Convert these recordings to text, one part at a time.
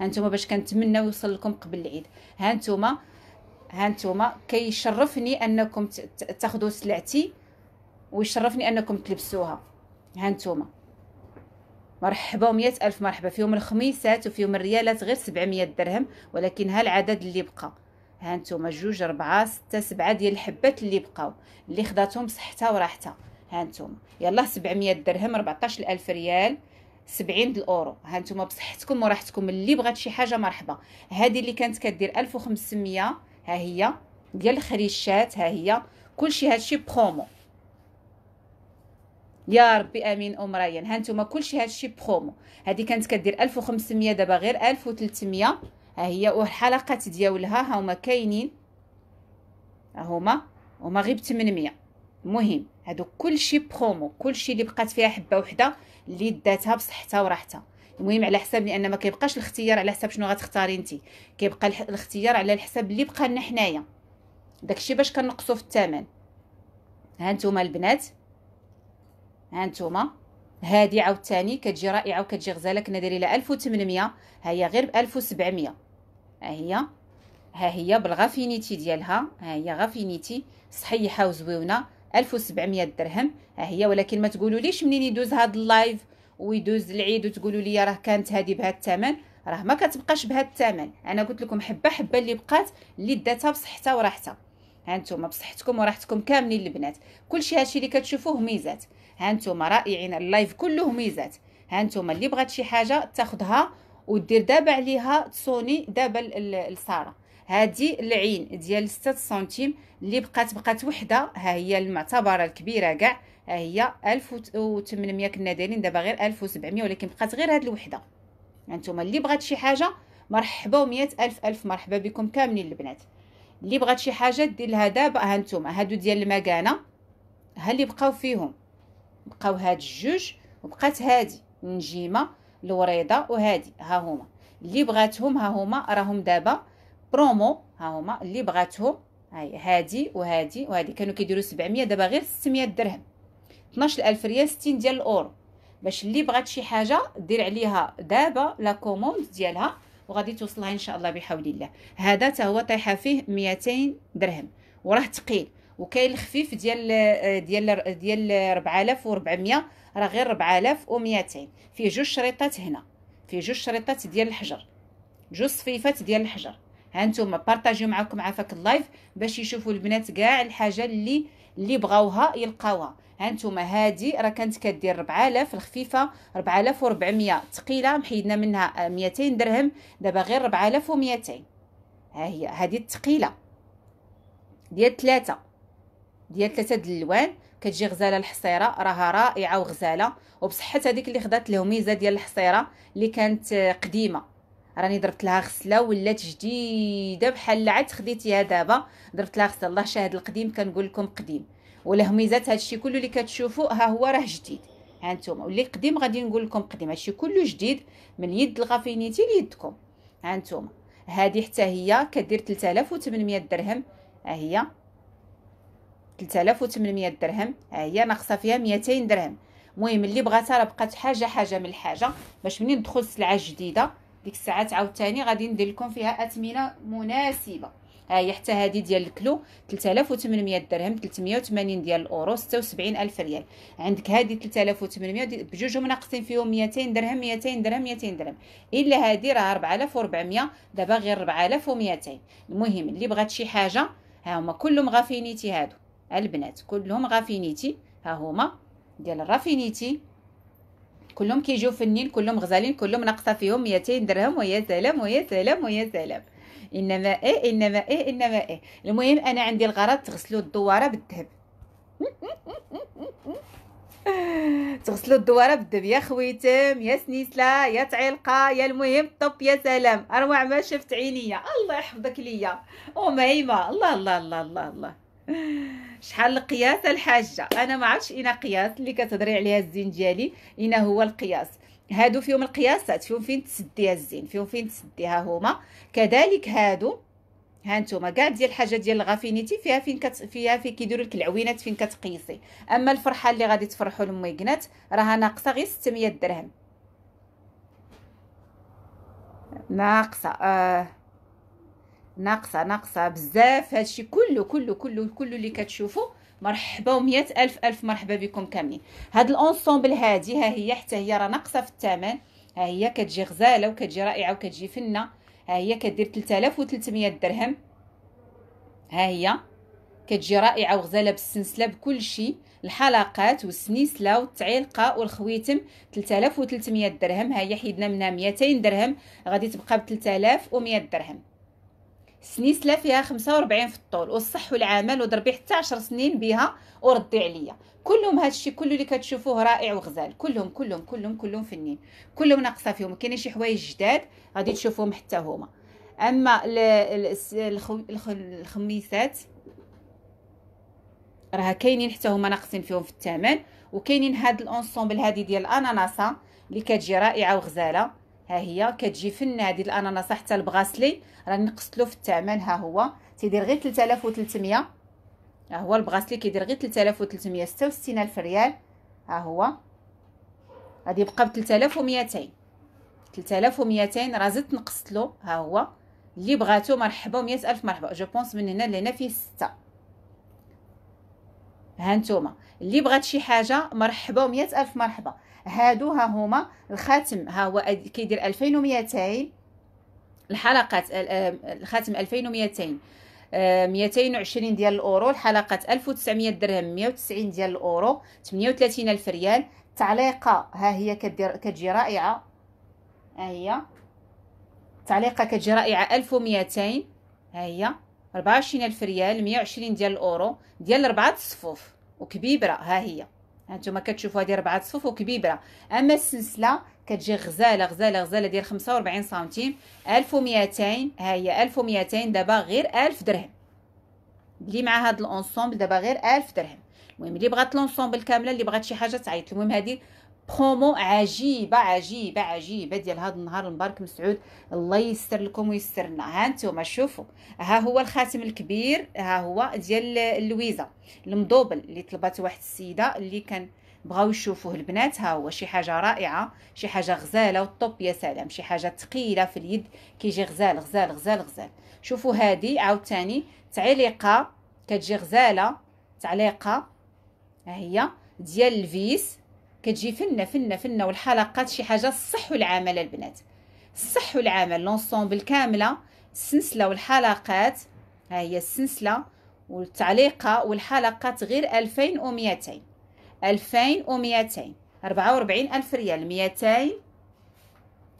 هانتوما باش كنتمنى يوصل لكم قبل العيد هانتوما هانتوما كيشرفني انكم تاخذوا سلعتي ويشرفني انكم تلبسوها هانتوما مرحبا مية ألف مرحبا فيهم الخميسات وفيهم الريالات غير سبعمية درهم ولكن ها العدد اللي بقى هانتوما جوج ربعة ستة سبعة ديال الحبات اللي بقاو اللي خداتهم بصحتها وراحتها هانتوما يلا سبعمية درهم ربعطاش ألف ريال 70 الاورو ها نتوما بصحتكم وراحتكم اللي بغات شي حاجه مرحبا هذه اللي كانت كدير 1500 ها هي ديال الخريشات ها هي كلشي هادشي برومو يا ربي امين ام ريان ها نتوما كلشي هادشي برومو هادي كانت كدير 1500 دابا غير 1300 ها هي والحلقات ديالها ها هما كاينين ها هما هما غير ب 800 المهم هادو كلشي برومو كلشي اللي بقات فيها حبه وحده اللي داتها بصحتها وراحتها المهم على حساب لان ما كيبقاش الاختيار على حساب شنو غتختاري انت كيبقى الاختيار على الحساب اللي بقى لنا حنايا داكشي باش كنقصوا في الثمن ها نتوما البنات ها نتوما هادي عاوتاني كتجي رائعه وكتجي غزاله كنا دايرين لها 1800 ها هي غير ب 1700 ها هي ها هي بالغافينيتي ديالها ها هي غافينيتي صحيحه وزويونه 1700 درهم ها هي ولكن ما تقولوا ليش منين يدوز هذا اللايف ويدوز العيد وتقولوا لي راه كانت هذه بهذا الثمن راه ما كتبقاش بهذا الثمن انا قلت لكم حبه حبه اللي بقات اللي داتها بصحتها وراحتها ها انتم بصحتكم وراحتكم كاملين البنات كلشي هادشي اللي كتشوفوه ميزات ها انتم رائعين اللايف كله ميزات ها انتم اللي بغات شي حاجه تاخذها ودير دابا عليها تصوني دابا لساره هذه العين ديال 6 سنتيم اللي بقات بقات وحده ها هي المعتبره الكبيره كاع ها هي 1800 كنا دايرين دابا غير 1700 ولكن بقات غير هاد الوحده انتما اللي بغات شي حاجه مرحبا ومية الف الف مرحبا بكم كاملين البنات اللي بغات شي حاجه دير لها دابا ها انتما هادو ديال المكانه ها اللي بقاو فيهم بقاو هاد الجوج وبقات هادي النجيمه الوريضه وهادي ها هما اللي بغاتهم ها هما راهم دابا برومو ها هما اللي بغاتهم هاي هادي وهادي وهادي كانوا كيديروا 700 دابا غير 600 درهم 12000 ريال 60 ديال الاورو باش اللي بغات شي حاجه دير عليها دابا لا كوموند ديالها وغادي توصلها ان شاء الله بحول الله هذا حتى هو طيحه فيه 200 درهم وراه ثقيل وكاين الخفيف ديال ديال ديال 4400 راه غير 4200 فيه جوج شريطات هنا فيه جوج شريطات ديال الحجر جوج صفيفات ديال الحجر هانتوما بارطاجيو معكم عافاك اللايف باش يشوفوا البنات كاع الحاجه اللي اللي بغاوها يلقاوها هانتوما هادي راه كانت كدير 4000 الخفيفه 4400 ثقيله محيدنا منها 200 درهم دابا غير 4200 ها هي هادي الثقيله ديال ثلاثه ديال ثلاثه د الالوان كتجي غزاله الحصيره راها رائعه وغزاله وبصحه هذيك اللي خدات الهميزه ديال الحصيره اللي كانت قديمه راني ضربت لها غسله ولات جديده بحال عاد خديتيها دابا ضربت لها غسله الله شاهد القديم كنقول لكم قديم ميزات هادشي كله اللي كتشوفوا ها هو راه جديد ها انتم واللي قديم غادي نقول لكم قديم هادشي كله جديد من يد الغافينيتي ليدكم ها انتم هذه حتى هي كدير 3800 درهم ها هي 3800 درهم ها هي ناقصه فيها 200 درهم المهم اللي بغاتها راه بقات حاجه حاجه من الحاجه باش منين تدخل السلعه جديده ديك الساعات عاوتاني غادي ندير لكم فيها اثمنه مناسبه ها هي حتى هذه ديال الكلو 3800 درهم 380 ديال الاورو 76000 ريال عندك هذه 3800 بجوجهم ناقصين فيهم 200 درهم 200 درهم 200 درهم الا هذه راه 4400 دابا غير 4200 المهم اللي بغات شي حاجه ها هما كلهم غافينيتي هادو البنات كلهم غافينيتي ها هما ديال الرافينيتي كلهم كيجيو فنين كلهم غزالين كلهم ناقصه فيهم 200 درهم ويا سلام ويا سلام ويا سلام انما ايه انما ايه انما ايه المهم انا عندي الغرض تغسلوا الدواره بالذهب تغسلوا الدواره بالذهب يا خويتم يا سنيسله يا تعلقه يا المهم طب يا سلام اروع ما شفت عينيا الله يحفظك ليا اميمه الله الله الله الله, الله. شحال القياس الحاجه انا ما عرفتش اين قياس اللي كتهضري عليها الزين ديالي اين هو القياس هادو فيهم القياسات فيهم فين تسديها الزين فيهم فين تسديها هما كذلك هادو ها نتوما كاع ديال الحاجه ديال الغافينيتي فيها فين كت... فيها في كيديروا لك العوينات فين كتقيسي اما الفرحه اللي غادي تفرحوا لميكنات راها ناقصه غير 600 درهم ناقصه آه ناقصه ناقصه بزاف هادشي كله كله كله كله اللي كتشوفوا مرحبا ومية الف الف مرحبا بكم كاملين هاد الانصومبل هادي ها هي حتى هي راه ناقصه في الثمن ها هي كتجي غزاله وكتجي رائعه وكتجي فنه ها هي كدير 3300 درهم ها هي كتجي رائعه وغزاله بالسنسله بكل شيء الحلقات والسنيسله والتعليقه والخويتم 3300 درهم ها هي حيدنا منها 200 درهم غادي تبقى ب 3100 درهم سنيسله فيها 45 في الطول والصح والعمل وضربي حتى 10 سنين بها وردي عليا كلهم هادشي كله اللي كتشوفوه رائع وغزال كلهم كلهم كلهم كلهم فنين كلهم ناقصه فيهم كاين شي حوايج جداد غادي تشوفوهم حتى هما اما الخميسات راه كاينين حتى هما ناقصين فيهم في الثمن وكاينين هاد الانصومبل هادي ديال الاناناسه اللي كتجي رائعه وغزاله ها هي كتجي في النادي الاناناس حتى البغاسلين راني نقصتلو في الثمن ها هو تيدير غير 3300 ها هو البغاسلي كيدير غير 3366 الف ريال ها هو غادي يبقى ب 3200 3200 راه زدت نقصتلو ها هو اللي بغاتو مرحبا و100 الف مرحبا جو بونس من هنا لهنا فيه 6 ها نتوما اللي بغات شي حاجه مرحبا و100 الف مرحبا هادو ها هما الخاتم ها هو كيدير 2200 الحلقات الخاتم 2200 220 ديال الاورو الحلقات 1900 درهم 190 ديال الاورو 38 الف ريال التعليقه ها هي كدير كتجي رائعه ها هي التعليقه كتجي رائعه 1200 ها هي 24 الف ريال 120 ديال الاورو ديال اربعه صفوف وكبيبره ها هي هانتوما كتشوفوا هذه ربعه صفوف وكبيبره اما السلسله كتجي غزاله غزاله غزاله ديال 45 سنتيم 1200 ها هي 1200 دابا غير 1000 درهم لي مع هذا الانسومبل دابا غير 1000 درهم المهم اللي بغات لونسومبل كامله اللي بغات شي حاجه تعيط المهم هذه برومو عجيبه عجيبه عجيبه ديال هذا النهار المبارك مسعود الله ييسر لكم وييسر لنا ها انتم شوفوا ها هو الخاتم الكبير ها هو ديال اللويزه المضوبل اللي طلبات واحد السيده اللي كان بغاو يشوفوه البنات ها هو شي حاجه رائعه شي حاجه غزاله والطوب يا سلام شي حاجه ثقيله في اليد كيجي غزال غزال غزال غزال شوفوا هذه عاوتاني تعليقه كتجي غزاله تعليقه ها هي ديال الفيس كتجي فنه فنه فنه والحلقات شي حاجه الصح والعمل البنات الصح والعمل لونسومبل كامله السلسله والحلقات ها هي السلسله والتعليقه والحلقات غير ألفين ألفين وميتين أربعة 44 الف ريال ميتين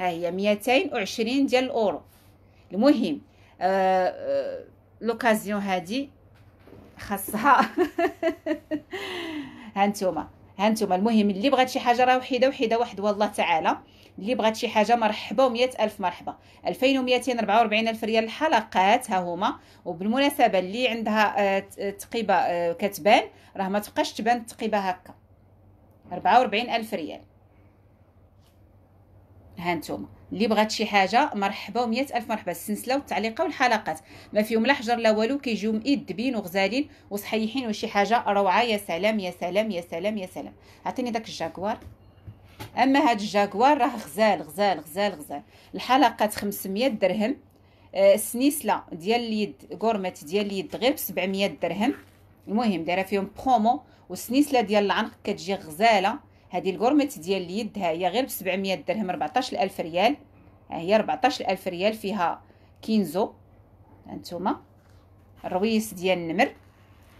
ها هي وعشرين ديال الاورو المهم آه آه لوكازيون هادي خاصها هانتوما هانتوما المهم اللي بغات شي حاجه راه وحيده وحيده وحد والله تعالى اللي بغات شي حاجه مرحبا و الف مرحبا 2244 الف ريال الحلقات ها هما وبالمناسبه اللي عندها آه، تقيبه آه، كتبان راه ما تبقاش تبان التقيبه هكا 44 الف ريال هانتوما اللي بغات شي حاجه مرحبا ومية الف مرحبا السلسله والتعليقه والحلقات ما فيهم لا حجر لا والو كيجيو مئدبين وغزالين وصحيحين وشي حاجه روعه يا سلام يا سلام يا سلام يا سلام عطيني داك الجاكوار اما هاد الجاكوار راه غزال غزال غزال غزال الحلقات 500 درهم آه، السنيسله ديال اليد غورميت ديال اليد غير ب 700 درهم المهم دايره فيهم برومو والسنيسله ديال العنق كتجي غزاله هذه الكورميت ديال اليد ها هي غير ب 700 درهم 14000 ريال يعني هي 14000 ريال فيها كينزو هانتوما الرويس ديال النمر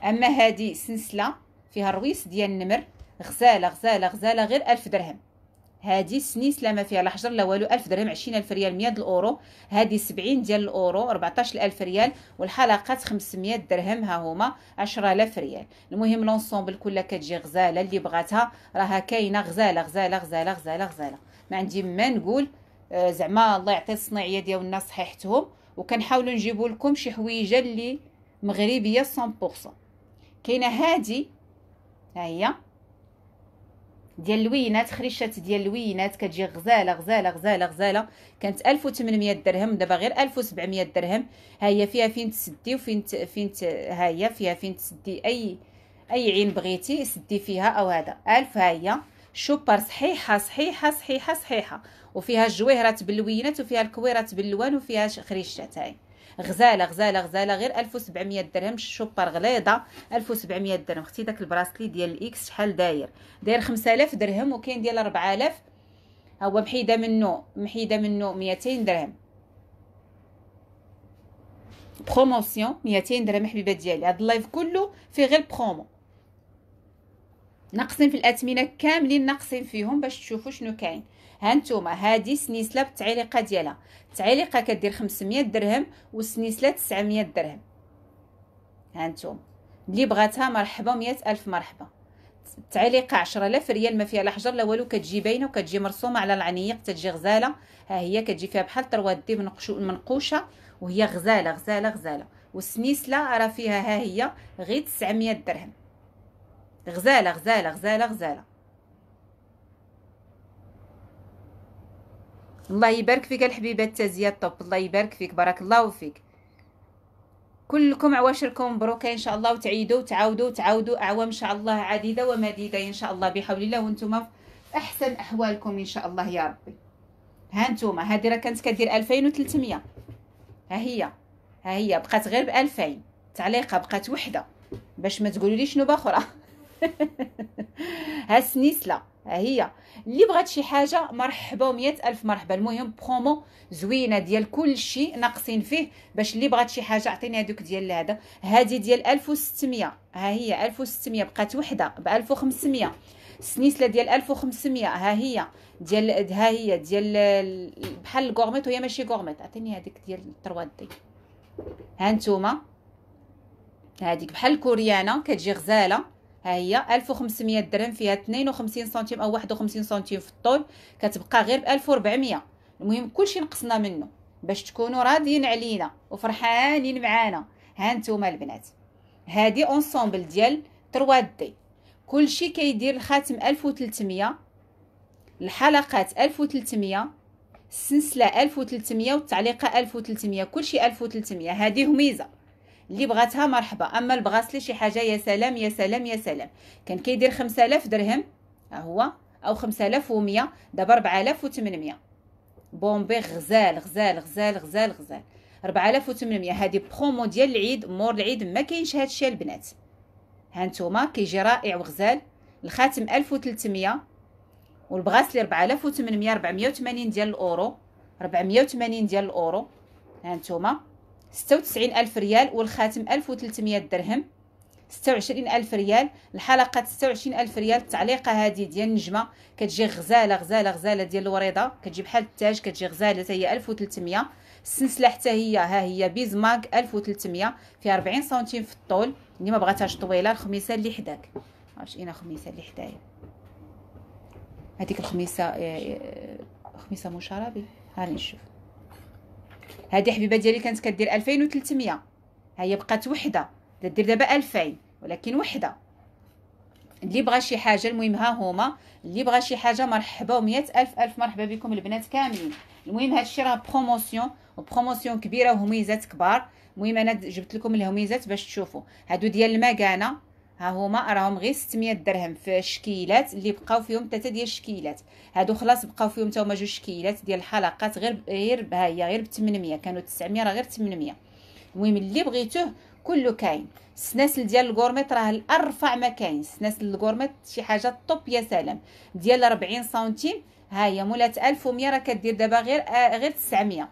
اما هذه سنسله فيها الرويس ديال النمر غزاله غزاله غزاله غير 1000 درهم هادي سنيسله ما فيها لا حجر لا والو 1000 درهم 20000 ريال 100 الاورو هادي 70 ديال الاورو 14000 ريال والحلقات 500 درهم ها هما 10000 ريال المهم لونسومبل كلها كتجي غزاله اللي بغاتها راها كاينه غزاله غزاله غزاله غزاله غزاله ما عندي ما نقول آه، زعما الله يعطي الصنيعيه الناس صحيحتهم وكنحاولوا نجيبوا لكم شي حويجه اللي مغربيه 100% كاينه هادي ها هي ديال الوينات خريشات ديال الوينات كتجي غزاله غزاله غزاله غزاله كانت 1800 درهم دابا غير 1700 درهم ها هي فيها فين تسدي وفين ت... فين ت... ها هي فيها فين تسدي اي اي عين بغيتي سدي فيها او هذا 1000 ها هي شوبر صحيحه صحيحه صحيحه صحيحه وفيها الجويهرات باللوينات وفيها الكويرات باللوان وفيها خريشتات هاي غزاله غزاله غزاله غير 1700 درهم شوبر غليظه 1700 درهم اختي داك البراسلي ديال الاكس شحال داير داير 5000 درهم وكاين ديال 4000 ها هو محيده منه محيده منه 200 درهم بروموسيون 200 درهم حبيبات ديالي هاد اللايف كله فيه غير برومو ناقصين في الاثمنه كاملين ناقصين فيهم باش تشوفوا شنو كاين هانتوما هادي سنيسله بالتعليقه ديالها التعليقه كدير 500 درهم والسنيسله 900 درهم هانتوما اللي بغاتها مرحبا مية ألف مرحبا التعليقه 10000 ريال ما فيها لا حجر لا والو كتجي باينه وكتجي مرسومه على العنيق تجي غزاله ها هي كتجي فيها بحال طروه الديب منقوشه وهي غزاله غزاله غزاله والسنيسله راه فيها ها هي غير 900 درهم غزاله غزاله غزاله غزاله الله يبارك فيك الحبيبه التازيه الطب الله يبارك فيك بارك الله فيك كلكم عواشركم مبروكه ان شاء الله وتعيدوا وتعاودوا وتعاودوا اعوام ان شاء الله عديده ومديده ان شاء الله بحول الله وانتم في احسن احوالكم ان شاء الله يا ربي ها انتم هذه راه كانت كدير 2300 ها هي ها هي بقات غير ب 2000 تعليقه بقات وحده باش ما تقولوا لي شنو باخره ها السنيسله ها هي اللي بغات شي حاجه مرحبا و الف مرحبا المهم برومو زوينه ديال كل شيء ناقصين فيه باش اللي بغات شي حاجه عطيني هذوك ديال هذا هذه ديال 1600 ها هي 1600 بقات وحده ب 1500 السنيسله ديال 1500 ها هي ديال ها هي ديال بحال الكورميت وهي ماشي كورميت عطيني هذيك ديال 3 دي ها نتوما هذيك بحال الكوريانه كتجي غزاله هي 1500 درهم فيها 52 سنتيم او 51 سنتيم في الطول كتبقى غير ب 1400 المهم كلشي نقصنا منه باش تكونوا راضيين علينا وفرحانين معانا ها نتوما البنات هادي اونصومبل ديال 3 دي كلشي كيدير الخاتم 1300 الحلقات 1300 السلسله 1300 والتعليقه 1300 كلشي 1300 هادي هميزه اللي بغاتها مرحبا اما اللي بغات لي شي حاجه يا سلام يا سلام يا سلام كان كيدير 5000 درهم ها هو او 5100 دابا 4800 بومبي غزال غزال غزال غزال غزال 4800 هذه برومو ديال العيد مور العيد ما كاينش هذا الشيء البنات ها نتوما كيجي رائع وغزال الخاتم 1300 والبغاسلي 4800 480 ديال الاورو 480 ديال الاورو ها نتوما ستة وتسعين ألف ريال والخاتم ألف وتلتمية درهم ستة وعشرين ألف ريال الحلقة ستة وعشرين ألف ريال التعليقة هذه ديال النجمة كتجي غزالة غزالة غزالة ديال الوريضة كتجي بحال التاج كتجي غزالة حتى هي ألف وتلتمية السلسلة حتى هي ها هي بيزماك ماغ ألف وتلتمية فيها ربعين سنتيم في الطول اللي ما بغاتهاش طويلة الخميسة اللي حداك عرفتش اين الخميسة اللي حدايا هذيك الخميسة آه، آه، خميسة مشاربي هاني نشوف هذه حبيبه ديالي كانت كدير 2300 ها هي بقات وحده دير دابا 2000 ولكن وحده اللي بغى شي حاجه المهم ها هما اللي بغى شي حاجه مرحبا و الف الف مرحبا بكم البنات كاملين المهم هادشي راه بروموسيون وبروموسيون كبيره وهميزات كبار المهم انا جبت لكم الهميزات باش تشوفوا هادو ديال المكانه ها هما راهم غير 600 درهم في الشكيلات اللي بقاو فيهم ثلاثه ديال الشكيلات هادو خلاص بقاو فيهم حتى هما جوج شكيلات ديال الحلقات غير غير ها هي غير ب 800 كانوا 900 راه غير 800 المهم اللي بغيتوه كله كاين السناسل ديال الكورميت راه الارفع ما كاين السناسل الكورميت شي حاجه طوب يا سلام ديال 40 سنتيم ها هي مولات 1100 راه كدير دابا غير آه غير 900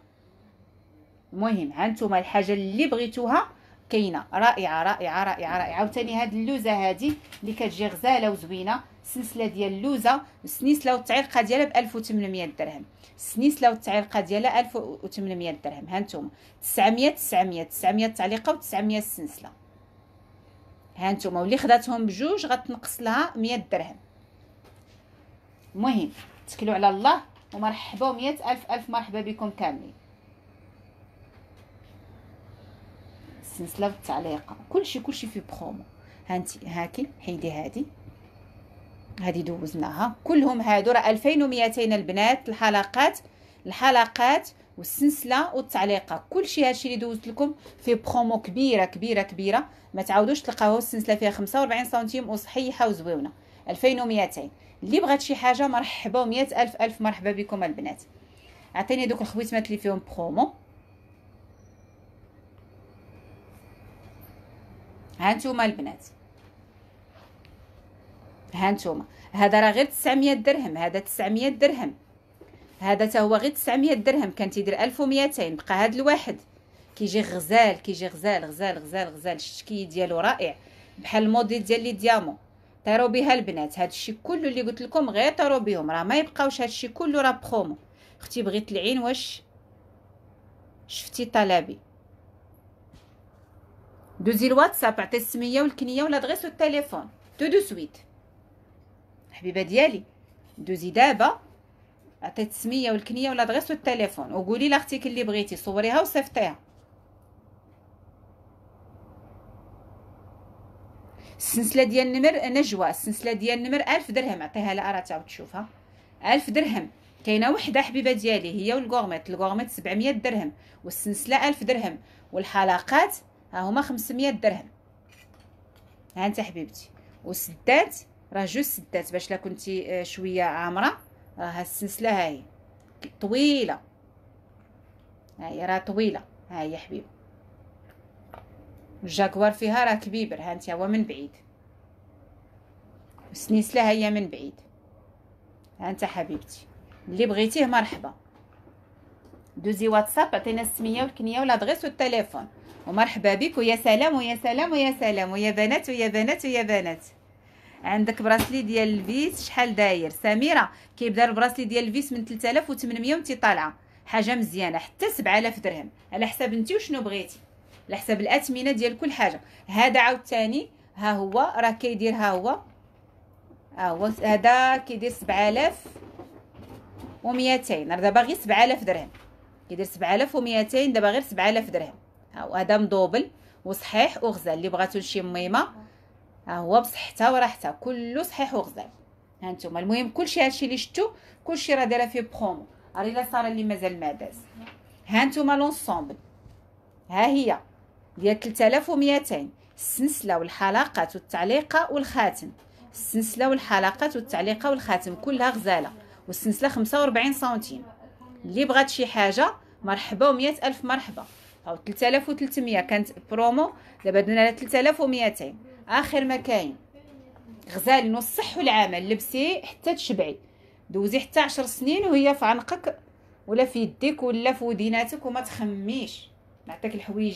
المهم ها نتوما الحاجه اللي بغيتوها كاينه رائعه رائعه رائعه رائعه وثاني هاد اللوزه هادي اللي كتجي غزاله وزوينه السلسله ديال اللوزه السنيسله والتعليقه ديالها ب 1800 درهم السنيسله والتعليقه ديالها 1800 درهم ها نتوما 900 900 900 تعليقه و900 السنسله نتوما واللي خداتهم بجوج غتنقص لها 100 درهم المهم تكلوا على الله ومرحبا و100 الف الف مرحبا بكم كاملين السلسله والتعليقه كلشي كلشي في برومو هانتي هاكي حيدي هادي هادي دوزناها كلهم هادو راه 2200 البنات الحلقات الحلقات والسلسله والتعليقه كلشي هادشي اللي دوزت لكم في برومو كبيره كبيره كبيره ما تعاودوش تلقاوها السلسله فيها 45 سنتيم وصحيحه وزويونه 2200 اللي بغات شي حاجه مرحبا و الف الف مرحبا بكم البنات عطيني دوك الخويتمات اللي فيهم برومو هانتوما البنات هانتوما هذا راه غير 900 درهم هذا 900 درهم هذا تا هو غير 900 درهم كان تيدير 1200 بقى هاد الواحد كيجي غزال كيجي غزال غزال غزال غزال الشكي ديالو رائع بحال الموديل ديال لي ديامو طيروا بها البنات هادشي كله اللي قلت لكم غير طيروا بهم راه ما يبقاوش هادشي كله راه بخومو اختي بغيت العين واش شفتي طلبي دوزي الواتساب عطي السميه والكنيه والادريس التليفون تو دو سويت حبيبه ديالي دوزي دابا عطيت السميه والكنيه والادريس التليفون وقولي لاختك اللي بغيتي صوريها وصيفطيها السلسله ديال النمر نجوى السلسله ديال النمر ألف درهم عطيها لها راه تعاود تشوفها ألف درهم كاينه وحده حبيبه ديالي هي والكورميت الكورميت 700 درهم والسلسله ألف درهم والحلقات ها هما 500 درهم ها انت حبيبتي وسدات راه جوج سدات باش لا كنتي آه، شويه عامره راه السلسله ها هي طويله ها هي راه طويله ها هي حبيبه الجاكوار فيها راه كبيبر ها انت هو من بعيد والسنيسله هي من بعيد ها انت حبيبتي اللي بغيتيه مرحبا دوزي واتساب عطينا السميه والكنيه والادريس والتليفون ومرحبا بك ويا سلام ويا سلام ويا سلام ويا بنات ويا بنات ويا بنات عندك براسلي ديال الفيس شحال داير سميره كيبدا البراسلي ديال الفيس من 3800 وانت طالعه حاجه مزيانه حتى 7000 درهم على حساب انت وشنو بغيتي على حساب الاثمنه ديال كل حاجه هذا عاوتاني ها هو راه كيدير ها هو ها هو هذا كيدير 7000 و200 دابا غير 7000 درهم كيدير 7200 دابا غير 7000 درهم وادام دوبل وصحيح وغزال اللي بغاتو شي ميمه ها هو بصحتها وراحتها كله صحيح وغزال هانتوما المهم كلشي هادشي اللي شفتو كلشي راه دايره فيه برومو راه الا ساره اللي مازال ما داز هانتوما لونسومبل ها هي ديال 3200 السلسله والحلقات والتعليقه والخاتم السلسله والحلقات والتعليقه والخاتم كلها غزاله والسلسله 45 سنتيم اللي بغات شي حاجه مرحبا و الف مرحبا هاو 3300 كانت برومو دابا درنا لها 3200 اخر ما كاين غزالي والصح العمل لبسي حتى تشبعي دوزي حتى 10 سنين وهي في عنقك ولا في يديك ولا في وديناتك وما تخميش نعطيك الحويجه